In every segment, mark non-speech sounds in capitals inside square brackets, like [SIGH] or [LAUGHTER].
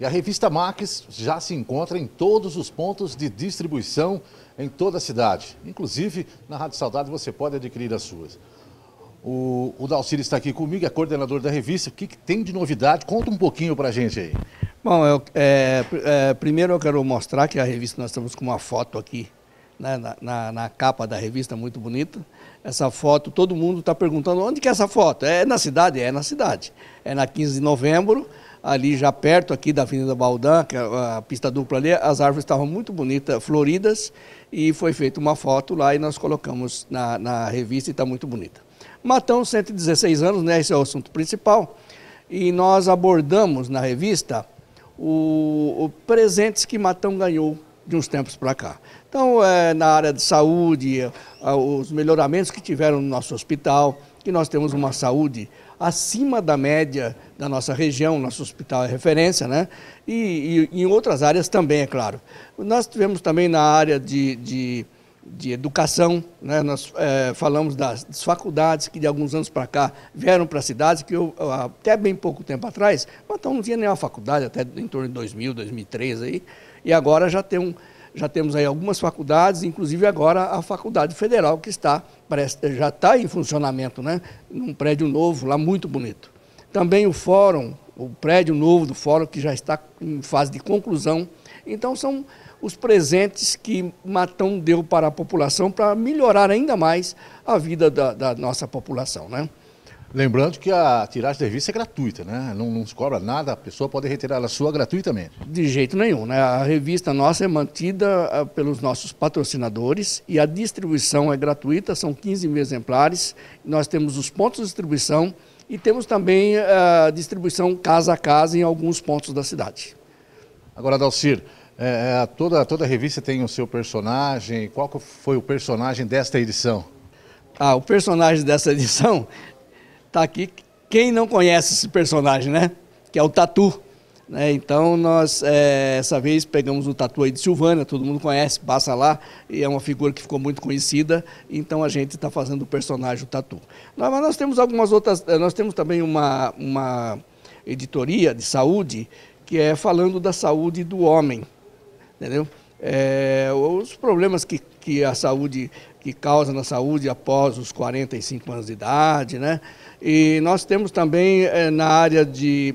E a revista Max já se encontra em todos os pontos de distribuição em toda a cidade. Inclusive, na Rádio Saudade você pode adquirir as suas. O, o Dalcir está aqui comigo, é coordenador da revista. O que, que tem de novidade? Conta um pouquinho para a gente aí. Bom, eu, é, é, primeiro eu quero mostrar que a revista, nós estamos com uma foto aqui né, na, na, na, capa da revista, muito bonita. Essa foto, todo mundo está perguntando onde que é essa foto? É na cidade? É na cidade. É na 15 de novembro, ali já perto aqui da Avenida Baldan, que é a pista dupla ali, as árvores estavam muito bonitas, floridas, e foi feita uma foto lá e nós colocamos na, na revista e está muito bonita. Matão, 116 anos, né? Esse é o assunto principal. E nós abordamos na revista o, o presentes que Matão ganhou de uns tempos para cá. Então, é, na área de saúde, é, os melhoramentos que tiveram no nosso hospital, que nós temos uma saúde acima da média da nossa região, nosso hospital é referência, né? E, e em outras áreas também, é claro. Nós tivemos também na área de, de, de educação, né? nós é, falamos das, das, faculdades que de alguns anos para cá vieram para cidades que eu, até bem pouco tempo atrás, então não tinha nenhuma faculdade, até em torno de 2000, 2003 aí, e agora já tem um já temos aí algumas faculdades, inclusive agora a Faculdade Federal, que está, parece, já está em funcionamento, né? num prédio novo lá muito bonito. Também o fórum, o prédio novo do fórum, que já está em fase de conclusão. Então, são os presentes que Matão deu para a população para melhorar ainda mais a vida da, da nossa população. Né? Lembrando que a tiragem de revista é gratuita, né? Não, não se cobra nada, a pessoa pode retirar a sua gratuitamente. De jeito nenhum, né? A revista nossa é mantida ah, pelos nossos patrocinadores e a distribuição é gratuita, são 15 mil exemplares. Nós temos os pontos de distribuição e temos também a eh, distribuição casa a casa em alguns pontos da cidade. Agora, Dalcir, é, eh, eh, toda, toda revista tem o seu personagem. Qual foi o personagem desta edição? Ah, o personagem dessa edição está aqui. Quem não conhece esse personagem, né? Que é o Tatu. Né? Então, nós, é, essa vez, pegamos o tatu aí de Silvana, todo mundo conhece, passa lá, e é uma figura que ficou muito conhecida, então a gente está fazendo o personagem, o tatu. Mas nós temos algumas outras, eh, nós temos também uma, uma editoria de saúde, que é falando da saúde do homem, entendeu? É, os problemas que, que a saúde que causa na saúde após os 45 anos de idade, né? E nós temos também é, na área de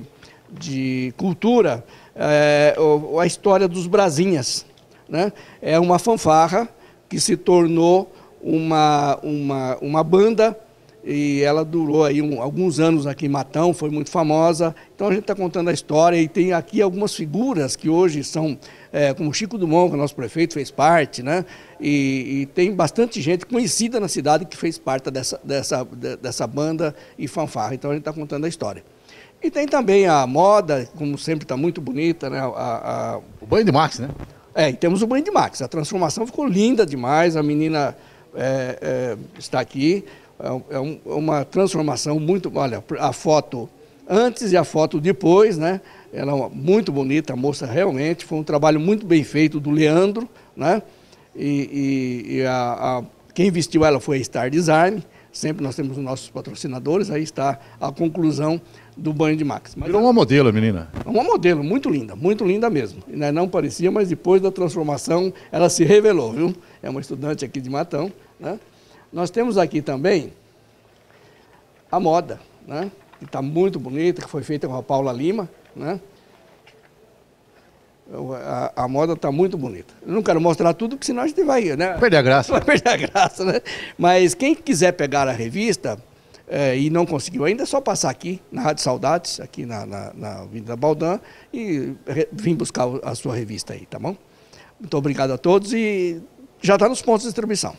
de cultura, é, a história dos Brasinhas. Né? É uma fanfarra que se tornou uma, uma, uma banda e ela durou aí um, alguns anos aqui em Matão, foi muito famosa. Então a gente está contando a história e tem aqui algumas figuras que hoje são, é, como Chico Dumont, que é o nosso prefeito fez parte, né? E, e, tem bastante gente conhecida na cidade que fez parte dessa, dessa, dessa banda e fanfarra. Então a gente está contando a história. E tem também a moda, como sempre está muito bonita, né? A, a... O banho de Max, né? É, e temos o banho de Max. A transformação ficou linda demais, a menina é, é, está aqui. É, um, é, uma transformação muito. Olha, a foto antes e a foto depois, né? Ela é uma, muito bonita, a moça realmente. Foi um trabalho muito bem feito do Leandro, né? E, e, e a, a, quem vestiu ela foi a Star Design. Sempre nós temos os nossos patrocinadores, aí está a conclusão do banho de Max. Mas Virou uma é- modelo, menina. É uma modelo, muito linda, muito linda mesmo. Né, não parecia, mas depois da transformação ela se revelou, viu? É uma estudante aqui de Matão. Né? Nós temos aqui também a moda, né? que está muito bonita, que foi feita com a Paula Lima. Né? A, a moda está muito bonita. Eu não quero mostrar tudo, porque senão a gente vai, né? Perder a graça. [LAUGHS] Vai perder a graça, né? Mas quem quiser pegar a revista é, e não conseguiu ainda, é só passar aqui na Rádio Saudades, aqui na, na, na Baldan, e re, vim buscar a sua revista aí, tá bom? Muito obrigado a todos e já está nos pontos de distribuição.